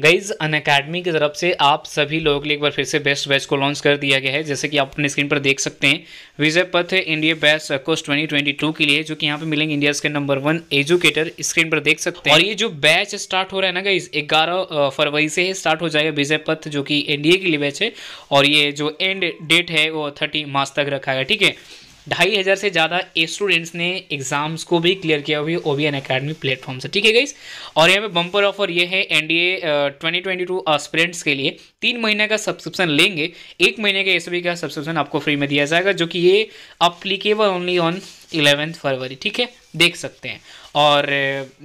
guys अन academy की तरफ से आप सभी लोगों के लिए एक बार फिर से बेस्ट बैच को लॉन्च कर दिया गया है जैसे कि आप अपने स्क्रीन पर देख सकते हैं विजय पथ इंडिया बेस्ट कोर्स 2022 के लिए जो कि यहाँ पे मिलेंगे इंडिया के नंबर वन एजुकेटर स्क्रीन पर देख सकते हैं और ये जो बैच स्टार्ट हो रहा है ना गाइज ग्यारह फरवरी से ही स्टार्ट हो जाएगा विजय पथ जो कि एनडीए के लिए बैच है और ये जो एंड डेट है वो थर्टी मार्च तक रखा है ठीक है ढाई हज़ार से ज़्यादा स्टूडेंट्स ने एग्ज़ाम्स को भी क्लियर किया है O B N academy platform से ठीक है गाइस और यहाँ पे बम्पर ऑफर ये है N D A twenty twenty two students के लिए तीन महीने का सब्सक्रिप्शन लेंगे एक महीने के एस का सब्सक्रिप्शन आपको फ्री में दिया जाएगा जो कि ये applicable only on eleventh February ठीक है देख सकते हैं और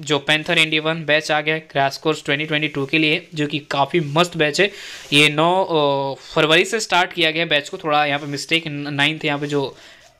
जो panther N D one batch आ गया crash course twenty twenty two के लिए जो कि काफ़ी मस्त बैच है ये नौ फरवरी से स्टार्ट किया गया बैच को थोड़ा यहाँ पे मिस्टेक नाइन्थ यहाँ पे जो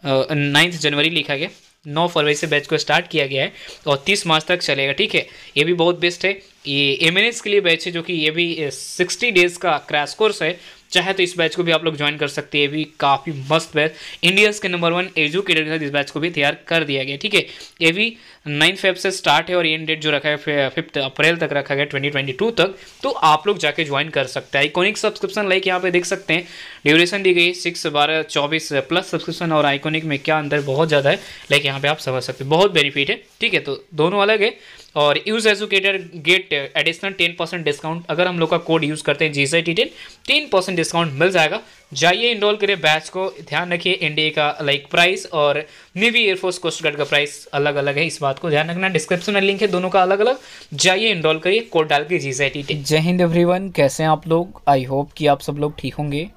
नाइन्थ जनवरी लिखा गया नौ फरवरी से बैच को स्टार्ट किया गया है और तीस मार्च तक चलेगा ठीक है ये भी बहुत बेस्ट है ये एम के लिए बैच है जो कि ये भी सिक्सटी डेज़ का क्रैश कोर्स है चाहे तो इस बैच को भी आप लोग ज्वाइन कर सकते हैं भी काफ़ी मस्त बैच इंडियाज़ के नंबर वन एजुकेटर के साथ इस बैच को भी तैयार कर दिया गया ठीक है ये भी नाइन्थ फेब से स्टार्ट है और एंड डेट जो रखा है फिफ्थ अप्रैल तक रखा गया ट्वेंटी ट्वेंटी टू तक तो आप लोग जाके ज्वाइन कर सकते हैं आइकॉनिक सब्सक्रिप्शन लाइक यहाँ पे देख सकते हैं ड्यूरेशन दी गई सिक्स बारह चौबीस प्लस सब्सक्रिप्शन और आइकॉनिक में क्या अंदर बहुत ज़्यादा है लाइक यहाँ पे आप समझ सकते हैं बहुत बेनिफिट है ठीक है तो दोनों अलग है और use educator get additional ten percent discount अगर हम लोग का कोड यूज़ करते हैं G C T ten ten percent discount मिल जाएगा जाइए इनरोल करिए बैच को ध्यान रखिए एनडीए का लाइक प्राइस और नेवी एयरफोर्स कोस्ट गार्ड का प्राइस अलग अलग है इस बात को ध्यान रखना डिस्क्रिप्शन में लिंक है दोनों का अलग अलग जाइए इनरोल करिए कोड डाल के जी सी टी टेन जय हिंद वन कैसे हैं आप लोग आई होप कि आप सब लोग ठीक होंगे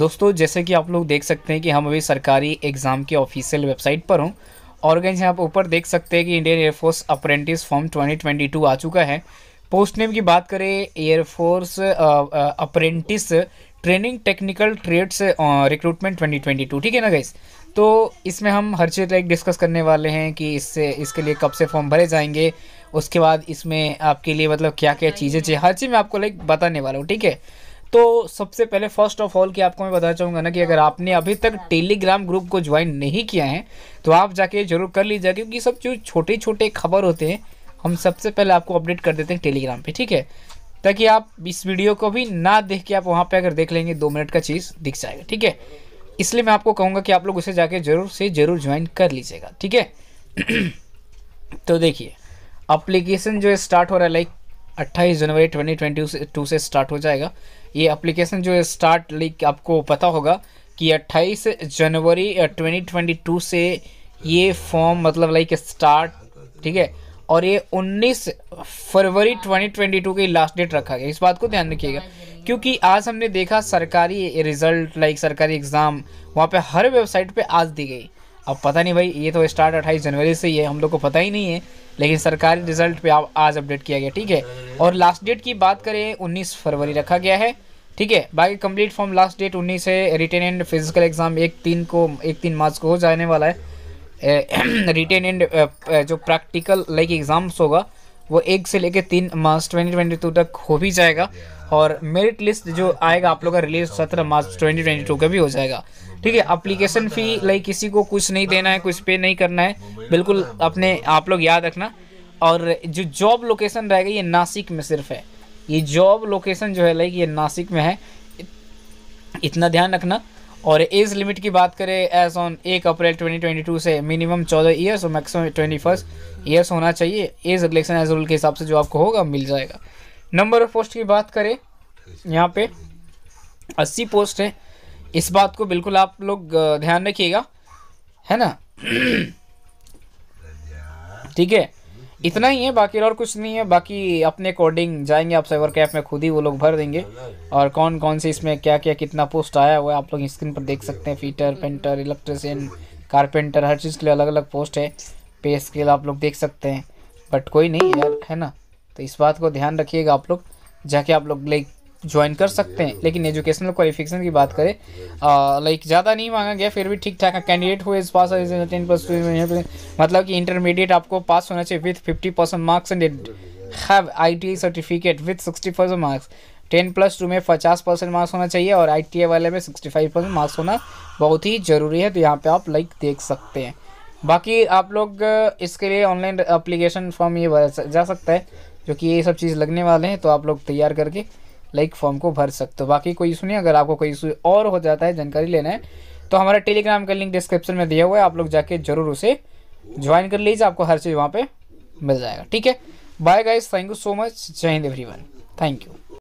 दोस्तों जैसे कि आप लोग देख सकते हैं कि हम अभी सरकारी एग्ज़ाम की ऑफिशियल वेबसाइट पर हूँ और गैंज आप ऊपर देख सकते हैं कि इंडियन एयरफोर्स अप्रेंटिस फॉर्म 2022 आ चुका है पोस्ट नेम की बात करें air force apprentice training technical trades recruitment 2022 ठीक है ना गाइस तो इसमें हम हर चीज़ लाइक डिस्कस करने वाले हैं कि इससे इसके लिए कब से फॉर्म भरे जाएंगे उसके बाद इसमें आपके लिए मतलब क्या क्या चीज़ें चाहिए हर चीज़ मैं आपको लाइक बताने वाला हूँ ठीक है तो सबसे पहले फर्स्ट ऑफ ऑल कि आपको मैं बताना चाहूँगा ना कि अगर आपने अभी तक टेलीग्राम ग्रुप को ज्वाइन नहीं किया है तो आप जाके जरूर कर लीजिए क्योंकि सब जो छोटे छोटे खबर होते हैं हम सबसे पहले आपको अपडेट कर देते हैं टेलीग्राम पे ठीक है ताकि आप इस वीडियो को भी ना देख के आप वहाँ पे अगर देख लेंगे दो मिनट का चीज़ दिख जाएगा ठीक है इसलिए मैं आपको कहूँगा कि आप लोग उसे जाके ज़रूर से ज़रूर ज्वाइन कर लीजिएगा ठीक है तो देखिए अप्लीकेशन जो है स्टार्ट हो रहा है लाइक अट्ठाईस जनवरी ट्वेंटी ट्वेंटी टू से स्टार्ट हो जाएगा ये एप्लीकेशन जो है स्टार्ट लीक आपको पता होगा कि 28 जनवरी 2022 से ये फॉर्म मतलब लाइक स्टार्ट ठीक है और ये 19 फरवरी 2022 की लास्ट डेट रखा गया इस बात को ध्यान रखिएगा क्योंकि आज हमने देखा सरकारी रिजल्ट लाइक सरकारी एग्ज़ाम वहाँ पे हर वेबसाइट पे आज दी गई अब पता नहीं भाई ये तो स्टार्ट अट्ठाईस जनवरी से ही है हम लोग को पता ही नहीं है लेकिन सरकारी रिजल्ट पे आज अपडेट किया गया ठीक है और लास्ट डेट की बात करें उन्नीस फरवरी रखा गया है ठीक है बाकी कंप्लीट फॉर्म लास्ट डेट उन्नीस है रिटेन एंड फिजिकल एग्जाम एक तीन को एक तीन मार्च को हो जाने वाला है रिटेन एंड जो प्रैक्टिकल लाइक एग्ज़ाम्स होगा वो एक से लेकर तीन मार्च ट्वेंटी ट्वेंटी टू तक हो भी जाएगा और मेरिट लिस्ट जो आएगा आप लोग का रिलीज सत्रह मार्च ट्वेंटी ट्वेंटी टू का भी हो जाएगा ठीक है अप्लीकेशन फ़ी लाइक किसी को कुछ नहीं देना है कुछ पे नहीं करना है बिल्कुल अपने आप लोग याद रखना और जो जॉब लोकेशन रहेगा ये नासिक में सिर्फ है ये जॉब लोकेशन जो है लाइक ये नासिक में है इतना ध्यान रखना और एज लिमिट की बात करें एज ऑन एक अप्रैल 2022 से मिनिमम 14 ईयर्स और मैक्सिमम ट्वेंटी फर्स्ट ईयर्स होना चाहिए एज रिलेक्शन एज रूल के हिसाब से जो आपको होगा मिल जाएगा नंबर ऑफ पोस्ट की बात करें यहाँ पे 80 पोस्ट हैं इस बात को बिल्कुल आप लोग ध्यान रखिएगा है ना ठीक है इतना ही है बाकी और कुछ नहीं है बाकी अपने अकॉर्डिंग जाएंगे आप साइबर कैफ में खुद ही वो लोग भर देंगे और कौन कौन से इसमें क्या क्या कितना पोस्ट आया हुआ है आप लोग स्क्रीन पर देख सकते हैं फीटर पेंटर इलेक्ट्रिशियन कारपेंटर हर चीज़ के लिए अलग अलग पोस्ट है पे स्केल आप लोग देख सकते हैं बट कोई नहीं यार है ना तो इस बात को ध्यान रखिएगा आप लोग जाके आप लोग लाइक ज्वाइन कर सकते हैं लेकिन एजुकेशनल क्वालिफिकेशन की बात करें लाइक ज़्यादा नहीं मांगा गया फिर भी ठीक ठाक कैंडिडेट हुए इस पास टेन प्लस टू में मतलब कि इंटरमीडिएट आपको पास होना चाहिए with fifty percent marks and have I T certificate with sixty percent marks ten plus two में पचास परसेंट मार्क्स होना चाहिए और आई वाले में सिक्सटी फाइव परसेंट मार्क्स होना बहुत ही ज़रूरी है तो यहाँ पर आप लाइक देख सकते हैं बाकी आप लोग इसके लिए ऑनलाइन अप्लीकेशन फॉर्म ये जा सकता है जो कि ये सब चीज़ लगने वाले हैं तो आप लोग तैयार करके लाइक फॉर्म को भर सकते हो बाकी कोई इशू नहीं अगर आपको कोई इशू और हो जाता है जानकारी लेना है तो हमारा टेलीग्राम का लिंक डिस्क्रिप्शन में दिया हुआ है आप लोग जाके जरूर उसे ज्वाइन कर लीजिए आपको हर चीज़ वहाँ पर मिल जाएगा ठीक है bye guys thank you so much जय हिंद एवरी थैंक यू